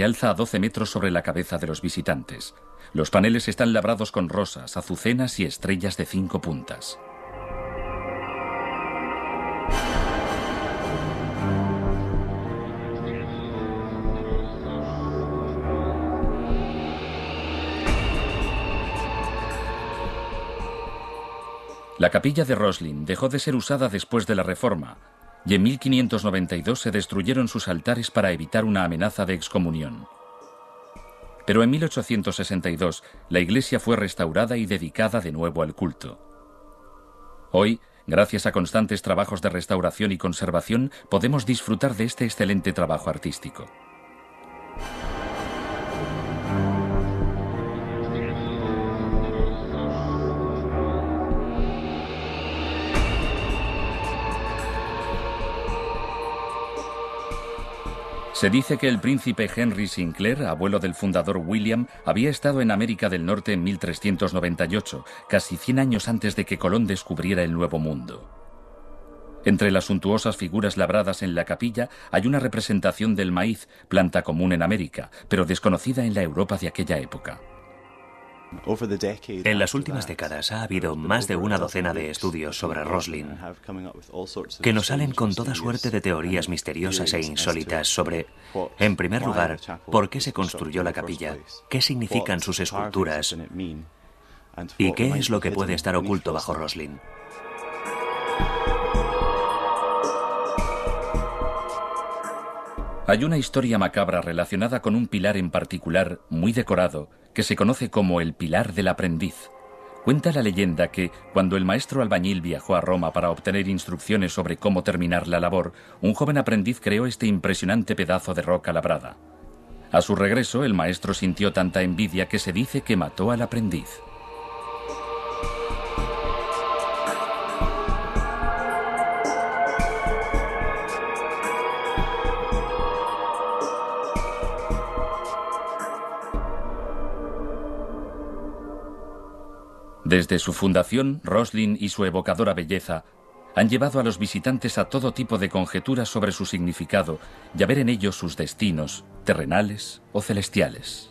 Se alza a 12 metros sobre la cabeza de los visitantes. Los paneles están labrados con rosas, azucenas y estrellas de cinco puntas. La capilla de Roslin dejó de ser usada después de la Reforma, y en 1592 se destruyeron sus altares para evitar una amenaza de excomunión. Pero en 1862 la iglesia fue restaurada y dedicada de nuevo al culto. Hoy, gracias a constantes trabajos de restauración y conservación, podemos disfrutar de este excelente trabajo artístico. Se dice que el príncipe Henry Sinclair, abuelo del fundador William, había estado en América del Norte en 1398, casi 100 años antes de que Colón descubriera el Nuevo Mundo. Entre las suntuosas figuras labradas en la capilla hay una representación del maíz, planta común en América, pero desconocida en la Europa de aquella época. En las últimas décadas ha habido más de una docena de estudios sobre Roslin que nos salen con toda suerte de teorías misteriosas e insólitas sobre, en primer lugar, por qué se construyó la capilla, qué significan sus esculturas y qué es lo que puede estar oculto bajo Roslin. Hay una historia macabra relacionada con un pilar en particular, muy decorado, que se conoce como el Pilar del Aprendiz. Cuenta la leyenda que, cuando el maestro albañil viajó a Roma para obtener instrucciones sobre cómo terminar la labor, un joven aprendiz creó este impresionante pedazo de roca labrada. A su regreso, el maestro sintió tanta envidia que se dice que mató al aprendiz. Desde su fundación, Roslin y su evocadora belleza han llevado a los visitantes a todo tipo de conjeturas sobre su significado y a ver en ellos sus destinos, terrenales o celestiales.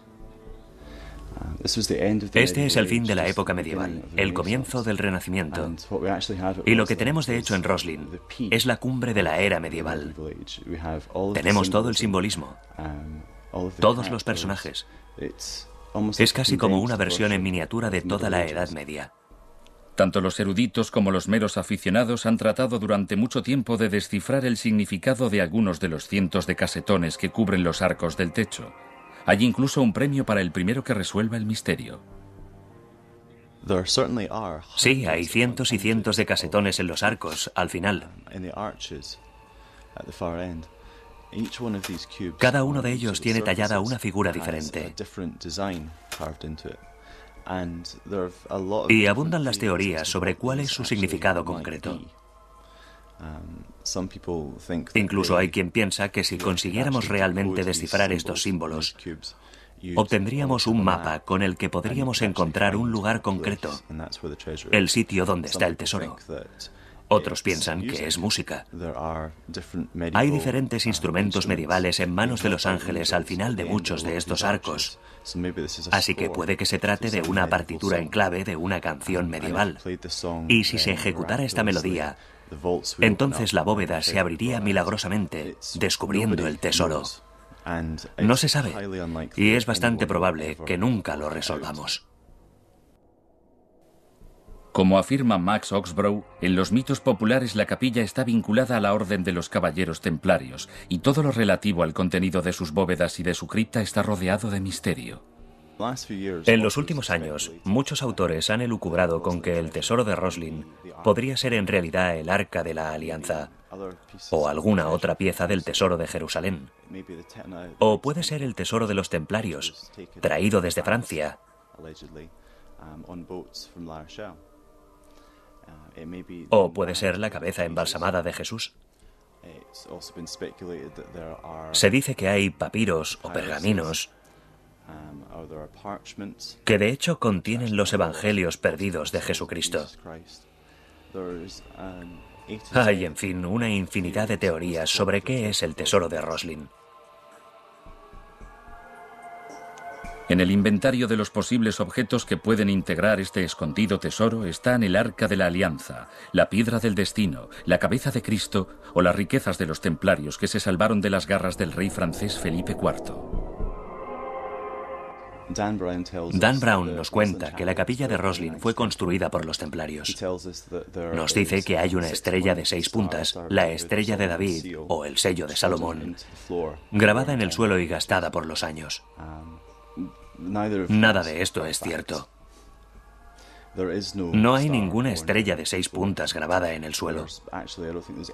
Este es el fin de la época medieval, el comienzo del Renacimiento. Y lo que tenemos de hecho en Roslin es la cumbre de la era medieval. Tenemos todo el simbolismo, todos los personajes. Es casi como una versión en miniatura de toda la Edad Media. Tanto los eruditos como los meros aficionados han tratado durante mucho tiempo de descifrar el significado de algunos de los cientos de casetones que cubren los arcos del techo. Hay incluso un premio para el primero que resuelva el misterio. Sí, hay cientos y cientos de casetones en los arcos, al final. Cada uno de ellos tiene tallada una figura diferente. Y abundan las teorías sobre cuál es su significado concreto. Um, Incluso hay quien piensa que si consiguiéramos realmente descifrar estos símbolos, obtendríamos un mapa con el que podríamos encontrar un lugar concreto, el sitio donde está el tesoro. Otros piensan que es música. Hay diferentes instrumentos medievales en manos de los ángeles al final de muchos de estos arcos. Así que puede que se trate de una partitura en clave de una canción medieval. Y si se ejecutara esta melodía, entonces la bóveda se abriría milagrosamente, descubriendo el tesoro. No se sabe, y es bastante probable que nunca lo resolvamos. Como afirma Max Oxbrough, en los mitos populares la capilla está vinculada a la Orden de los Caballeros Templarios, y todo lo relativo al contenido de sus bóvedas y de su cripta está rodeado de misterio. En los últimos años, muchos autores han elucubrado con que el tesoro de Roslin podría ser en realidad el arca de la alianza, o alguna otra pieza del tesoro de Jerusalén, o puede ser el tesoro de los templarios, traído desde Francia. O puede ser la cabeza embalsamada de Jesús. Se dice que hay papiros o pergaminos um, que de hecho contienen los evangelios perdidos de Jesucristo. Um, hay, en fin, una infinidad de teorías sobre qué es el tesoro de Roslin. En el inventario de los posibles objetos que pueden integrar este escondido tesoro están el arca de la alianza, la piedra del destino, la cabeza de Cristo o las riquezas de los templarios que se salvaron de las garras del rey francés Felipe IV. Dan Brown nos cuenta que la capilla de Roslin fue construida por los templarios. Nos dice que hay una estrella de seis puntas, la estrella de David o el sello de Salomón, grabada en el suelo y gastada por los años. Um, Nada de esto es cierto. No hay ninguna estrella de seis puntas grabada en el suelo.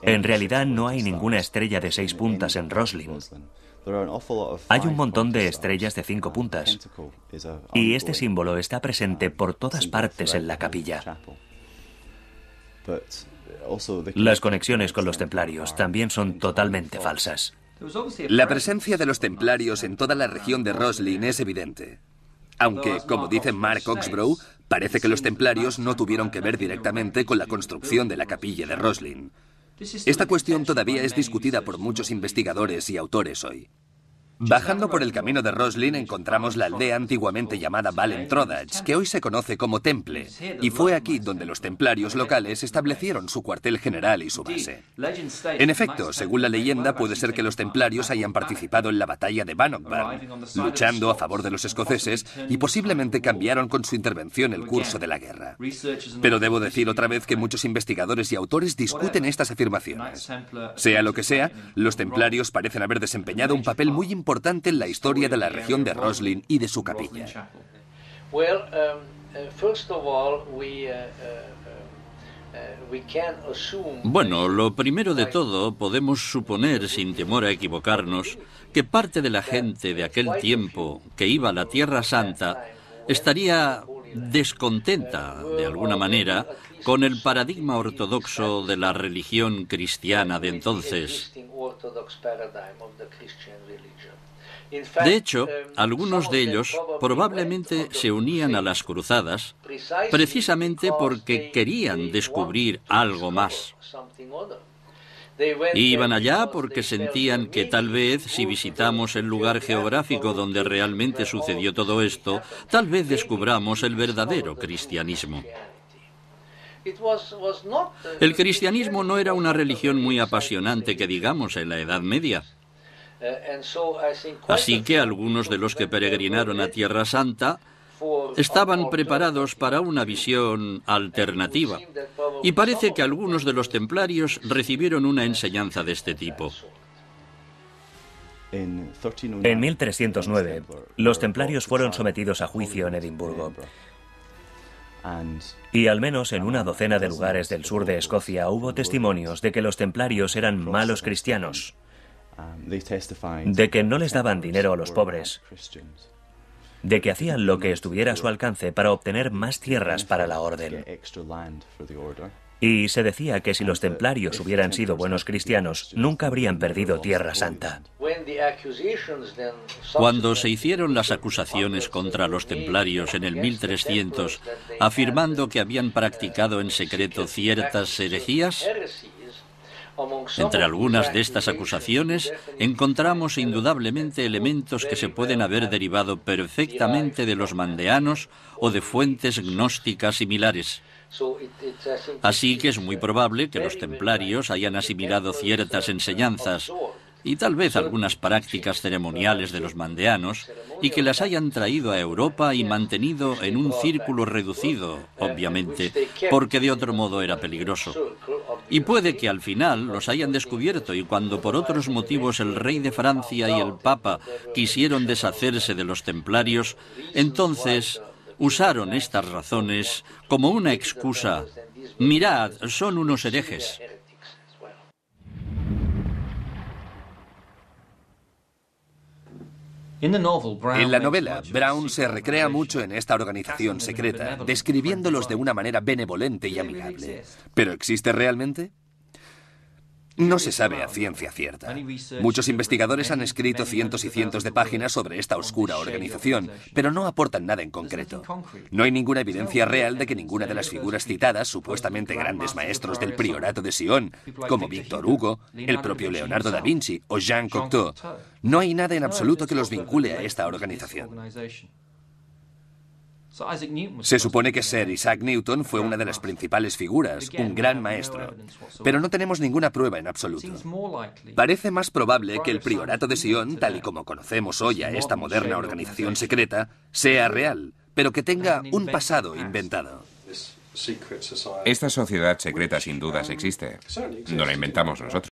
En realidad no hay ninguna estrella de seis puntas en Roslin. Hay un montón de estrellas de cinco puntas y este símbolo está presente por todas partes en la capilla. Las conexiones con los templarios también son totalmente falsas. La presencia de los templarios en toda la región de Roslin es evidente. Aunque, como dice Mark Oxbrough, parece que los templarios no tuvieron que ver directamente con la construcción de la capilla de Roslin. Esta cuestión todavía es discutida por muchos investigadores y autores hoy. Bajando por el camino de Roslin encontramos la aldea antiguamente llamada Valentrodach, que hoy se conoce como Temple, y fue aquí donde los templarios locales establecieron su cuartel general y su base. En efecto, según la leyenda, puede ser que los templarios hayan participado en la batalla de Bannockburn, luchando a favor de los escoceses y posiblemente cambiaron con su intervención el curso de la guerra. Pero debo decir otra vez que muchos investigadores y autores discuten estas afirmaciones. Sea lo que sea, los templarios parecen haber desempeñado un papel muy importante importante en la historia de la región de Roslin y de su capilla. Um, uh, uh, uh, bueno, lo primero de todo, podemos suponer, sin temor a equivocarnos, que parte de la gente de aquel tiempo que iba a la Tierra Santa estaría descontenta, de alguna manera, con el paradigma ortodoxo de la religión cristiana de entonces. De hecho, um, algunos de ellos probablemente se unían a las cruzadas precisamente porque querían descubrir algo más. E iban allá porque sentían que tal vez si visitamos el lugar geográfico donde realmente sucedió todo esto, tal vez descubramos el verdadero cristianismo. Uh, El cristianismo no era una religión muy apasionante, que digamos, en la Edad Media. Uh, Así que algunos de los que peregrinaron a Tierra Santa estaban preparados para una visión alternativa. Y parece que algunos de los templarios recibieron una enseñanza de este tipo. En 1309, los templarios fueron sometidos a juicio en Edimburgo. Y al menos en una docena de lugares del sur de Escocia hubo testimonios de que los templarios eran malos cristianos, de que no les daban dinero a los pobres, de que hacían lo que estuviera a su alcance para obtener más tierras para la orden. Y se decía que si los templarios este hubieran sido buenos cristianos, nunca habrían perdido Tierra Santa. Cuando se hicieron las acusaciones contra los templarios en el 1300, afirmando que habían practicado en secreto ciertas herejías, entre algunas de estas acusaciones encontramos indudablemente elementos que se pueden haber derivado perfectamente de los mandeanos o de fuentes gnósticas similares. Así que es muy probable que los templarios hayan asimilado ciertas enseñanzas y tal vez algunas prácticas ceremoniales de los mandeanos y que las hayan traído a Europa y mantenido en un círculo reducido, obviamente, porque de otro modo era peligroso. Y puede que al final los hayan descubierto y cuando por otros motivos el rey de Francia y el Papa quisieron deshacerse de los templarios, entonces usaron estas razones como una excusa. Mirad, son unos herejes. En la novela, Brown se recrea mucho en esta organización secreta, describiéndolos de una manera benevolente y amigable. ¿Pero existe realmente? No se sabe a ciencia cierta. Muchos investigadores han escrito cientos y cientos de páginas sobre esta oscura organización, pero no aportan nada en concreto. No hay ninguna evidencia real de que ninguna de las figuras citadas, supuestamente grandes maestros del priorato de Sion, como Víctor Hugo, el propio Leonardo da Vinci o Jean Cocteau, no hay nada en absoluto que los vincule a esta organización. Se supone que Sir Isaac Newton fue una de las principales figuras, un gran maestro, pero no tenemos ninguna prueba en absoluto. Parece más probable que el priorato de Sion, tal y como conocemos hoy a esta moderna organización secreta, sea real, pero que tenga un pasado inventado. Esta sociedad secreta sin dudas existe. No la inventamos nosotros.